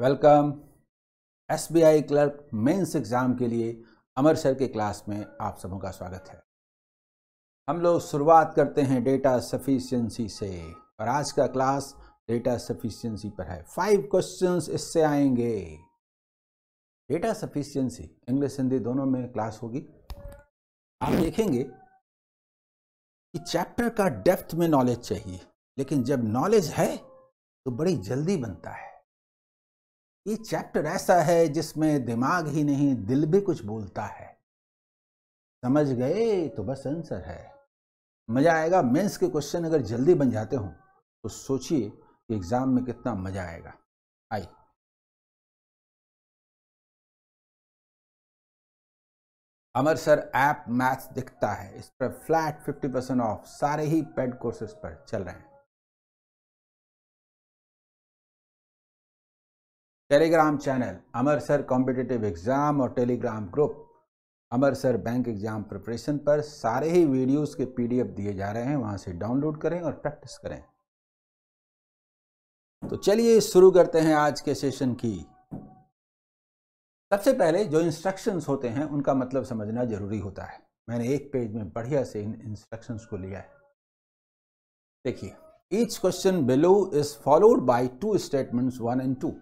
Welcome SBI clerk mains exam के लिए अमर sir के क्लास में आप सबों का स्वागत है हम लोग शुरुआत करते हैं डेटा सफिशियंसी से और आज का क्लास डेटा सफिशियंसी पर है फाइव क्वेश्चंस इससे आएंगे डेटा सफिशियंसी इंग्लिश हिंदी दोनों में क्लास होगी आप देखेंगे कि चैप्टर का डेप्थ में नॉलेज चाहिए लेकिन जब नॉलेज है तो बड़ी जल्दी बनता है ये चैप्टर ऐसा है जिसमें दिमाग ही नहीं दिल भी कुछ बोलता है समझ गए तो बस आंसर है मज़ा आएगा मेंस के क्वेश्चन अगर जल्दी बन जाते हो तो सोचिए कि एग्ज़ाम में कितना मज़ा आएगा आई अमर सर ऐप मैथ्स दिखता है इस पर फ्लैट 50 परसेंट ऑफ सारे ही पेड कोर्सेज पर चल रहे हैं Telegram channel Amar sir competitive exam और Telegram group Amar sir bank exam preparation पर सारे ही वीडियोस के पीडीएफ दिए जा रहे हैं वहां से डाउनलोड करें और प्रैक्टिस करें तो चलिए शुरू करते हैं आज के सेशन की सबसे पहले जो इंस्ट्रक्शंस होते हैं उनका मतलब समझना ज़रूरी होता है मैंने एक पेज में बढ़िया से इन इंस्ट्रक्शन को लिया है देखिए each question below is followed by two statements one and two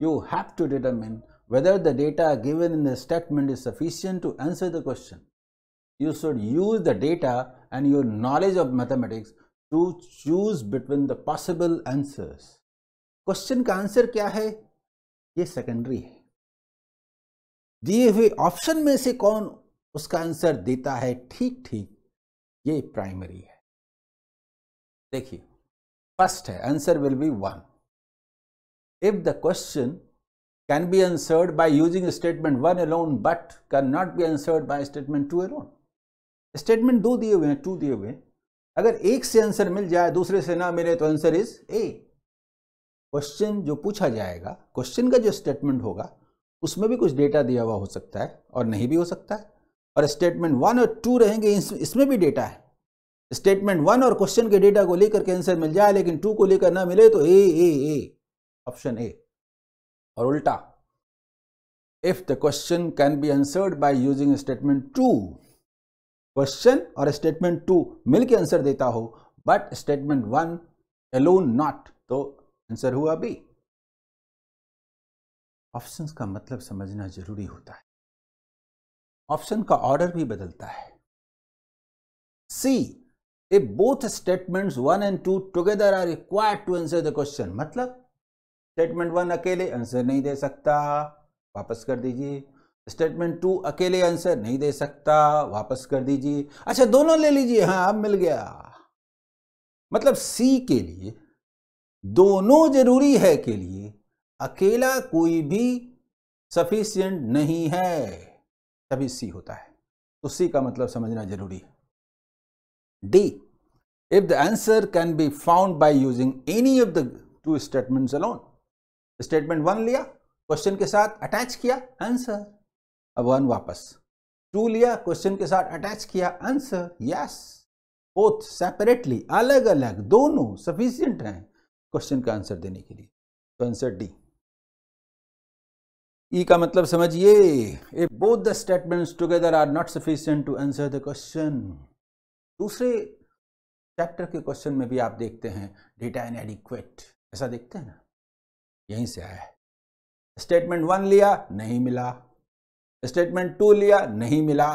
you have to determine whether the data given in the statement is sufficient to answer the question. You should use the data and your knowledge of mathematics to choose between the possible answers. Question answer answer क्या है ये secondary है दिए हुए option में से कौन उसका answer देता है ठीक ठीक ये प्राइमरी है देखिए फर्स्ट है answer if the question can be answered by using statement 1 alone but cannot be answered by statement 2 alone statement दो दिए हुए हैं टू दिए हुए हैं अगर एक से आंसर मिल जाए दूसरे से ना मिले तो आंसर इज ए क्वेश्चन जो पूछा जाएगा क्वेश्चन का जो स्टेटमेंट होगा उसमें भी कुछ डेटा दिया हुआ हो सकता है और नहीं भी हो सकता है और स्टेटमेंट वन और टू रहेंगे इसमें भी डेटा है स्टेटमेंट वन और क्वेश्चन के डेटा को लेकर के आंसर मिल जाए लेकिन टू को लेकर ना मिले तो ए ए ए ऑप्शन ए और उल्टा If the question can be answered by using statement two question और स्टेटमेंट टू मिलकर आंसर देता हो but statement one alone not तो आंसर हुआ बी ऑप्शन का मतलब समझना जरूरी होता है ऑप्शन का ऑर्डर भी बदलता है C A both statements one and two together are required to answer the question मतलब स्टेटमेंट वन अकेले आंसर नहीं दे सकता वापस कर दीजिए स्टेटमेंट टू अकेले आंसर नहीं दे सकता वापस कर दीजिए अच्छा दोनों ले लीजिए हाँ अब मिल गया मतलब सी के लिए दोनों जरूरी है के लिए अकेला कोई भी सफिशियंट नहीं है तभी सी होता है तो सी का मतलब समझना जरूरी है D if the answer can be found by using any of the two statements alone statement one लिया क्वेश्चन के साथ अटैच किया आंसर अब वन वापस टू लिया क्वेश्चन के साथ अटैच किया आंसर यस बोथ सेपरेटली अलग अलग दोनों सफिशियंट हैं क्वेश्चन का आंसर देने के लिए तो आंसर डी ई का मतलब समझिए A both the statements together are not sufficient to answer the question दूसरे चैप्टर के क्वेश्चन में भी आप देखते हैं डेटा इन एडिक्वेट ऐसा देखते हैं ना यहीं से आया है स्टेटमेंट वन लिया नहीं मिला स्टेटमेंट टू लिया नहीं मिला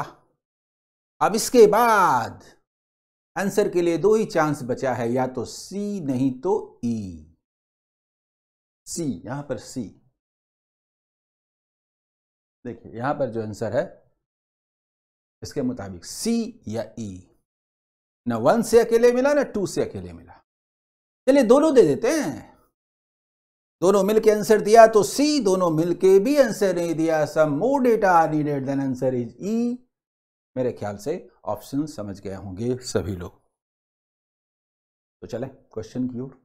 अब इसके बाद आंसर के लिए दो ही चांस बचा है या तो सी नहीं तो ई e। सी यहां पर सी देखिए यहां पर जो आंसर है इसके मुताबिक सी या ई e। ना वन से अकेले मिला ना टू से अकेले मिला चलिए दोनों दे देते हैं दोनों मिलके आंसर दिया तो सी दोनों मिलके भी आंसर नहीं दिया some more data are needed then answer is E मेरे ख्याल से ऑप्शन समझ गए होंगे सभी लोग तो चले क्वेश्चन की ओर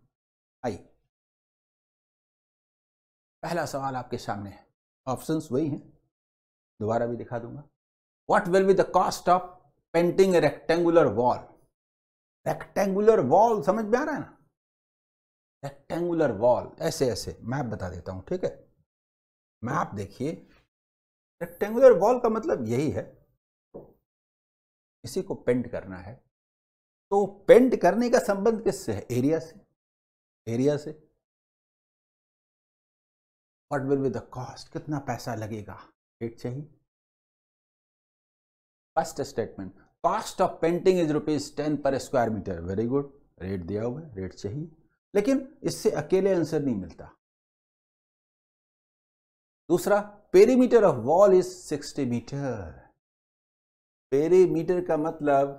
आइए पहला सवाल आपके सामने है ऑप्शंस वही हैं दोबारा भी दिखा दूंगा what will be the cost of painting rectangular wall rectangular wall समझ में आ रहा है ना रेक्टेंगुलर वॉल ऐसे ऐसे मैप बता देता हूँ ठीक है मैप देखिए रेक्टेंगुलर वॉल का मतलब यही है इसी को पेंट करना है तो पेंट करने का संबंध किससे है एरिया से एरिया से what will be the cost कितना पैसा लगेगा रेट चाहिए first statement cost of painting is rupees ten per square metre very good rate दिया हुआ है रेट चाहिए लेकिन इससे अकेले आंसर नहीं मिलता दूसरा perimeter of wall is 60 metre perimeter का मतलब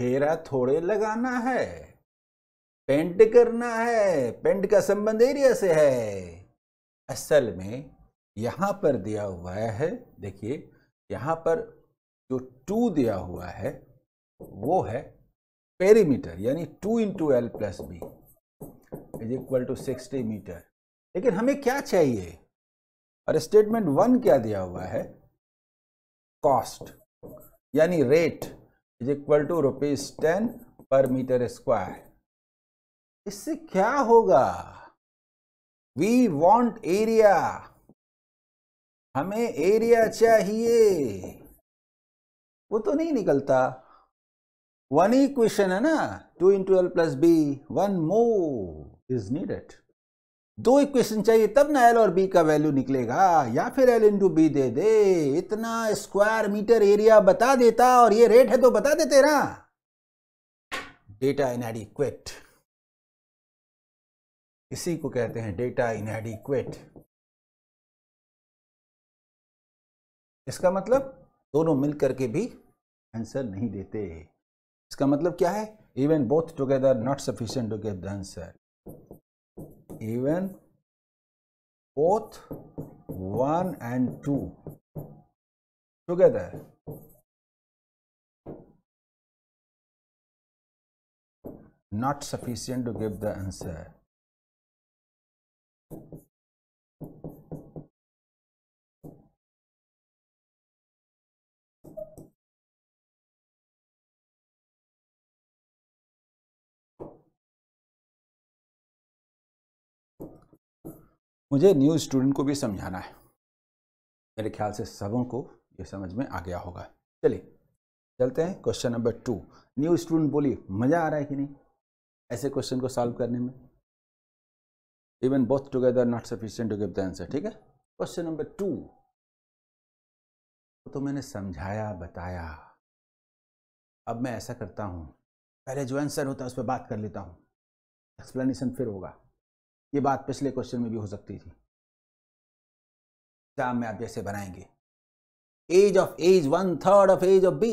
घेरा थोड़े लगाना है पेंट करना है पेंट का संबंध एरिया से है असल में यहां पर दिया हुआ है देखिए यहां पर जो टू दिया हुआ है वो है पेरीमीटर यानी two into L plus B is equal to sixty metre लेकिन हमें क्या चाहिए और स्टेटमेंट वन क्या दिया हुआ है कॉस्ट यानी rate is equal to rupees ten per metre square इससे क्या होगा वी वॉन्ट एरिया हमें एरिया चाहिए वो तो नहीं निकलता वन ही क्वेश्चन है ना two into L plus B one more is needed दो इक्वेशन चाहिए तब ना एल और बी का वैल्यू निकलेगा या फिर एल इंटू बी दे दे इतना स्क्वायर मीटर एरिया बता देता और ये रेट है तो बता देते ना डेटा इन एडिक्वेट इसी को कहते हैं डेटा इन एडिक्वेट इसका मतलब दोनों मिलकर के भी आंसर नहीं देते इसका मतलब क्या है even both together not sufficient to get the answer even both one and two together not sufficient to give the answer मुझे न्यू स्टूडेंट को भी समझाना है मेरे ख्याल से सबों को ये समझ में आ गया होगा चलिए चलते हैं question number two new student बोलिए मज़ा आ रहा है कि नहीं ऐसे क्वेश्चन को सॉल्व करने में even both together not sufficient to give the answer ठीक है क्वेश्चन नंबर टू तो मैंने समझाया बताया अब मैं ऐसा करता हूँ पहले जो आंसर होता है उस पर बात कर लेता हूँ एक्सप्लेनेशन फिर होगा ये बात पिछले क्वेश्चन में भी हो सकती थी एग्जाम में आप जैसे बनाएंगे age of age one third of age of B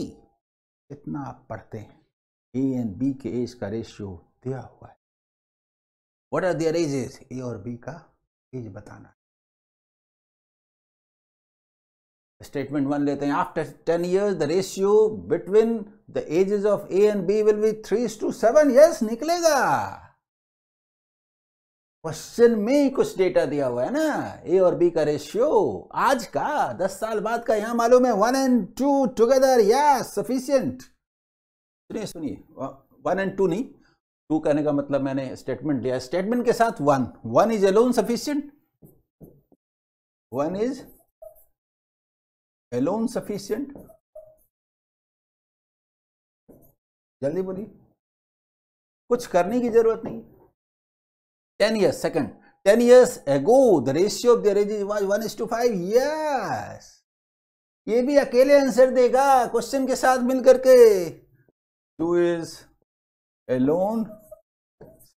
इतना आप पढ़ते हैं ए एंड बी के एज का रेशियो दिया हुआ है what are their ages A और बी का एज बताना स्टेटमेंट वन लेते हैं after ten year the ratio between the ages of A and B will be three two seven yes निकलेगा क्वेश्चन में ही कुछ डेटा दिया हुआ है ना ए और बी का रेशियो आज का दस साल बाद का यहां मालूम है वन एंड टू टुगेदर या सफिशियंट सुनिए सुनिए वन एंड टू नहीं टू कहने का मतलब मैंने स्टेटमेंट लिया स्टेटमेंट के साथ one one is alone sufficient one is alone sufficient जल्दी बोलिए कुछ करने की जरूरत नहीं 10 years second 10 years ago the ratio of the ages was 1 is to 5 yes ये भी अकेले आंसर देगा क्वेश्चन के साथ मिल करके two is alone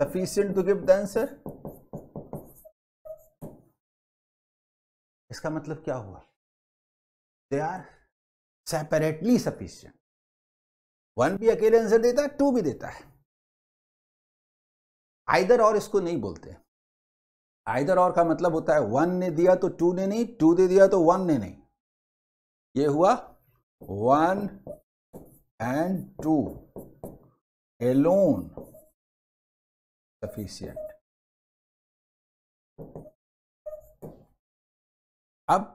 sufficient to give the answer इसका मतलब क्या हुआ they are separately sufficient one भी अकेले आंसर देता है टू भी देता है आइदर और इसको नहीं बोलते आइदर और का मतलब होता है वन ने दिया तो टू ने नहीं टू ने दिया तो वन ने नहीं ये हुआ one and two alone sufficient अब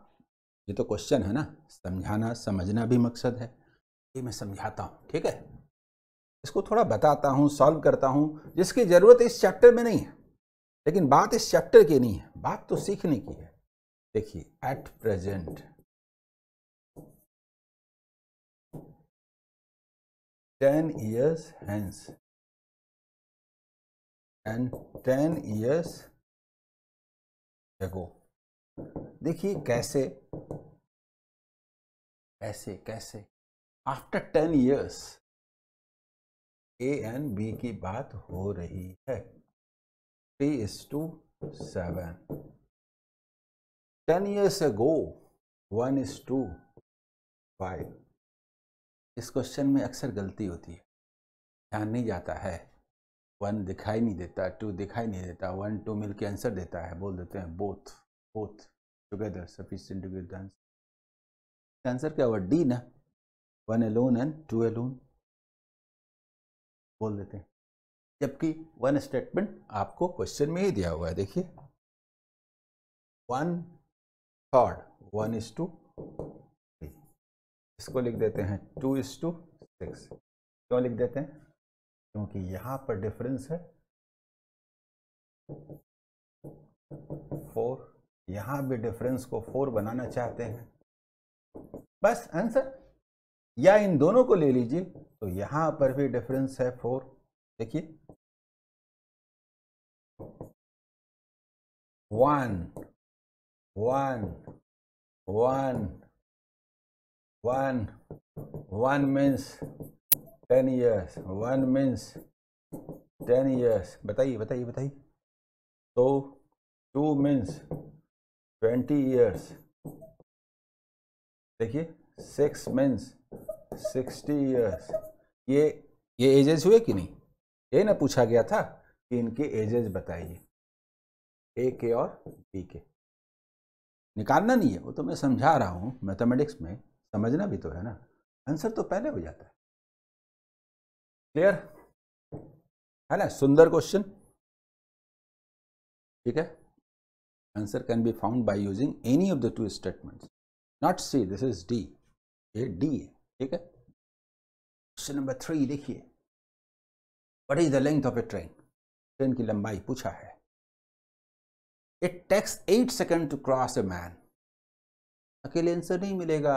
ये तो क्वेश्चन है ना समझाना समझना भी मकसद है ये मैं समझाता हूं ठीक है इसको थोड़ा बताता हूँ सॉल्व करता हूँ जिसकी ज़रूरत इस चैप्टर में नहीं है लेकिन बात इस चैप्टर की नहीं है बात तो सीखने की है देखिए at present ten years hence and ten years ago देखिए कैसे कैसे कैसे after ten years A and B की बात हो रही है three is two seven ten years go one is two five इस क्वेश्चन में अक्सर गलती होती है ध्यान नहीं जाता है वन दिखाई नहीं देता टू दिखाई नहीं देता वन टू मिल के आंसर देता है बोल देते हैं both both together sufficient to give answer answer क्या हुआ डी ना one alone and two alone बोल देते हैं जबकि वन स्टेटमेंट आपको क्वेश्चन में ही दिया हुआ है देखिए one third one is two three इसको लिख देते हैं टू इज टू सिक्स क्यों लिख देते हैं क्योंकि यहां पर डिफरेंस है फोर यहां भी डिफरेंस को फोर बनाना चाहते हैं बस आंसर या इन दोनों को ले लीजिए तो यहां पर भी डिफरेंस है फोर देखिए one one one one one means ten years one means ten years बताइए बताइए बताइए तो टू मीन्स ट्वेंटी ईयर्स देखिए सिक्स मीन्स सिक्सटी ईयर्स ये ये एजेस हुए कि नहीं ये ना पूछा गया था कि इनके एजेस बताइए ए के और बी के निकालना नहीं है वो तो मैं समझा रहा हूँ मैथमेटिक्स में समझना भी तो है ना आंसर तो पहले हो जाता है क्लियर है ना सुंदर क्वेश्चन ठीक है answer can be found by using any of the two statements not C this is D ये डी है ठीक है क्वेश्चन नंबर थ्री देखिए what is the length of a train train की लंबाई पूछा है it takes eight second to cross a man अकेले आंसर नहीं मिलेगा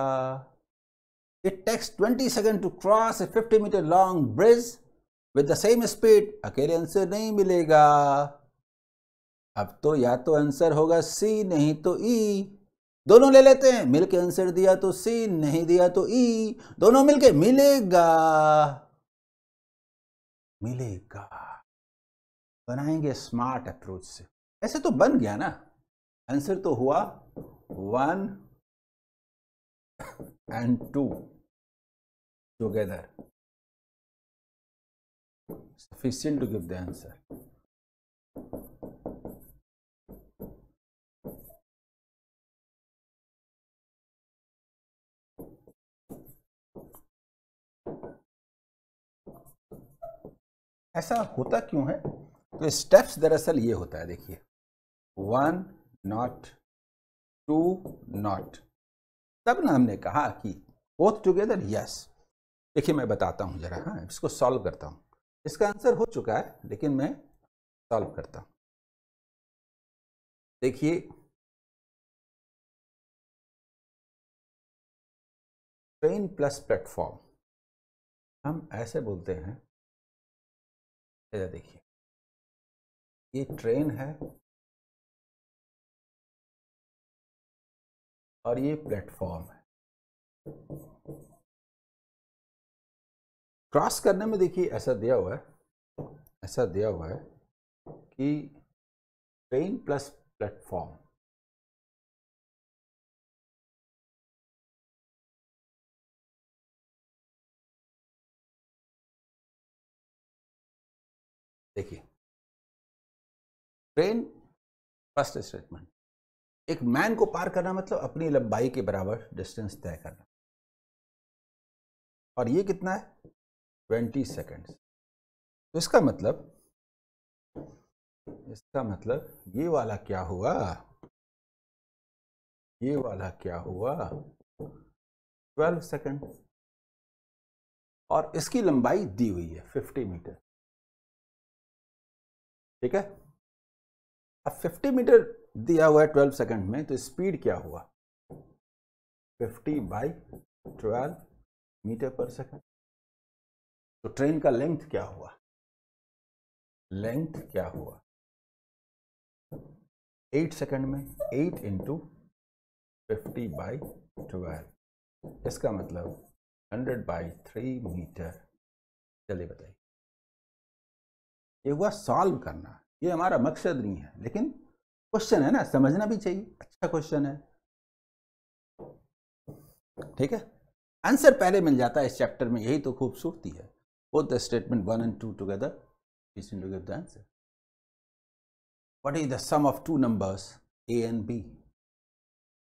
it takes twenty second to cross a fifty metre long bridge with the same speed अकेले answer नहीं मिलेगा अब तो या तो आंसर होगा सी नहीं तो ई e. दोनों ले लेते हैं मिलके आंसर दिया तो सी नहीं दिया तो ई दोनों मिलके मिलेगा मिलेगा बनाएंगे स्मार्ट अप्रोच से ऐसे तो बन गया ना आंसर तो हुआ one and two together sufficient to give the answer ऐसा होता क्यों है तो स्टेप्स दरअसल ये होता है देखिए वन नॉट टू नॉट तब ना हमने कहा कि बोथ टुगेदर यस देखिए मैं बताता हूँ जरा हाँ इसको सॉल्व करता हूँ इसका आंसर हो चुका है लेकिन मैं सॉल्व करता हूँ देखिए ट्रेन प्लस प्लेटफॉर्म हम ऐसे बोलते हैं इधर अच्छा अच्छा, देखिए ये ट्रेन है और ये प्लेटफॉर्म है क्रॉस करने में देखिए ऐसा दिया हुआ है ऐसा दिया हुआ है कि ट्रेन प्लस प्लेटफॉर्म देखिए ट्रेन फर्स्ट स्टेटमेंट एक मैन को पार करना मतलब अपनी लंबाई के बराबर डिस्टेंस तय करना और ये कितना है ट्वेंटी सेकेंड्स तो इसका मतलब इसका मतलब ये वाला क्या हुआ ये वाला क्या हुआ ट्वेल्व सेकेंड और इसकी लंबाई दी हुई है फिफ्टी मीटर ठीक है अब 50 मीटर दिया हुआ है 12 सेकंड में तो स्पीड क्या हुआ 50 बाई 12 मीटर पर सेकंड तो ट्रेन का लेंथ क्या हुआ लेंथ क्या हुआ 8 सेकंड में 8 इंटू फिफ्टी बाई ट्वेल्व इसका मतलब 100 बाई 3 मीटर चलिए बताइए ये हुआ सॉल्व करना ये हमारा मकसद नहीं है लेकिन क्वेश्चन है ना समझना भी चाहिए अच्छा क्वेश्चन है ठीक है आंसर पहले मिल जाता है इस चैप्टर में यही तो खूबसूरती है both the statement one and two together to give the answer what is the sum of two numbers A and B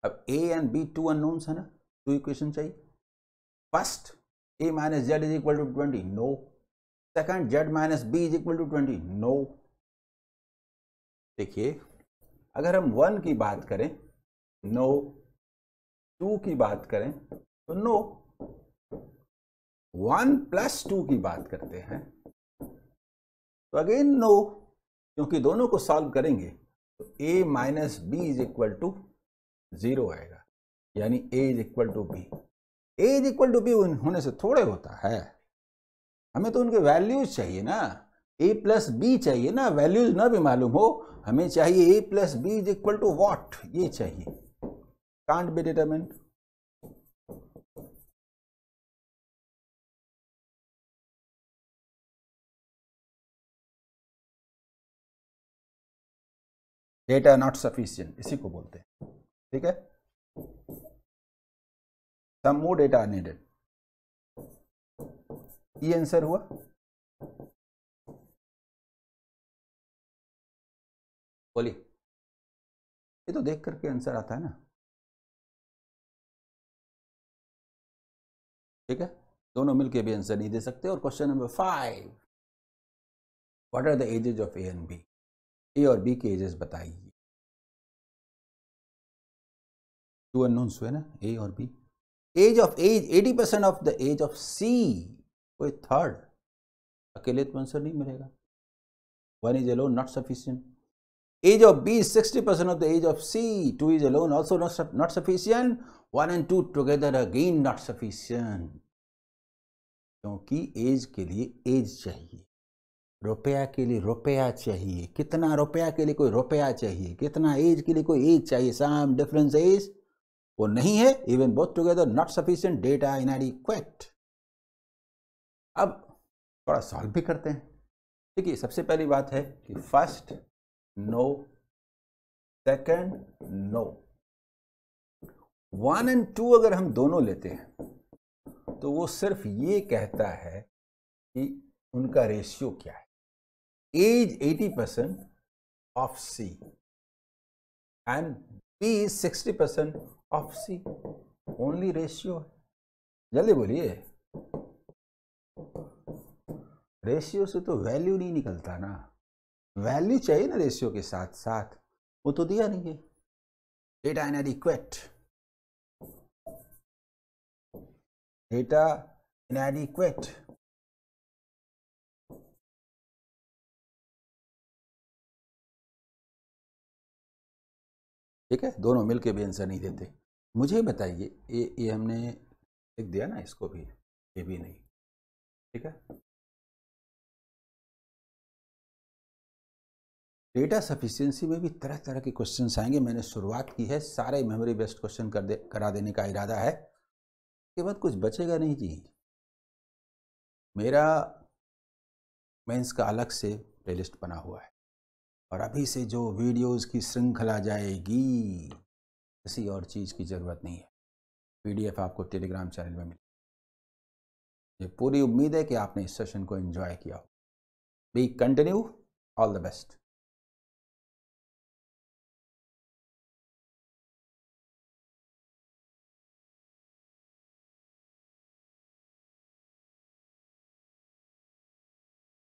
अब A and B two unknowns है ना टू इक्वेशन चाहिए first A minus Z is equal to twenty no second Z minus B is equal to twenty no देखिए अगर हम one की बात करें नो टू की बात करें तो नो वन प्लस टू की बात करते हैं तो अगेन नो क्योंकि दोनों को सॉल्व करेंगे तो A minus B is equal to zero आएगा यानी A is equal to B A is equal to B होने से थोड़े होता है हमें तो उनके वैल्यूज चाहिए ना ए प्लस बी चाहिए ना वैल्यूज ना भी मालूम हो हमें चाहिए A plus B is equal to what ये चाहिए can't be determine data not sufficient इसी को बोलते हैं ठीक है सम मोर डेटा नीडेड ये e आंसर हुआ बोलिए ये तो देख करके आंसर आता है ना ठीक है दोनों मिलके भी आंसर नहीं दे सकते और question number five what are the ages of A and B A और बी के एजेस बताइए टू अनोन्स हुए ना ए और B age of age eighty percent of the age of C कोई थर्ड अकेले तो आंसर नहीं मिलेगा one is alone not sufficient age of B sixty percent of the age of C two is alone also not sufficient one and two together again not sufficient क्योंकि age के लिए as चाहिए रुपया के लिए रुपया चाहिए कितना रुपया के लिए कोई रुपया चाहिए कितना एज के लिए कोई एज चाहिए साम डिफरेंस एज वो नहीं है even both together not sufficient data inadequate अब थोड़ा सॉल्व भी करते हैं देखिए सबसे पहली बात है कि first no second no one and two अगर हम दोनों लेते हैं तो वो सिर्फ ये कहता है कि उनका रेशियो क्या है age 80 percent of C and B is sixty percent of C only ratio है जल्दी बोलिए रेशियो से तो वैल्यू नहीं निकलता ना वैल्यू चाहिए ना रेशियो के साथ साथ वो तो दिया नहीं है data inadequate data inadequate ठीक है दोनों मिल के भी आंसर नहीं देते मुझे बताइए ये ये हमने लिख दिया ना इसको भी ये भी नहीं ठीक है डेटा सफिशियंसी में भी तरह तरह के क्वेश्चन आएंगे मैंने शुरुआत की है सारे मेमोरी बेस्ड क्वेश्चन कर दे करा देने का इरादा है उसके बाद कुछ बचेगा नहीं जी मेरा मेंस का अलग से प्लेलिस्ट बना हुआ है और अभी से जो वीडियोस की श्रृंखला जाएगी किसी और चीज़ की ज़रूरत नहीं है पीडीएफ आपको टेलीग्राम चैनल में मिले ये पूरी उम्मीद है कि आपने इस सेशन को एंजॉय किया हो be continue all the best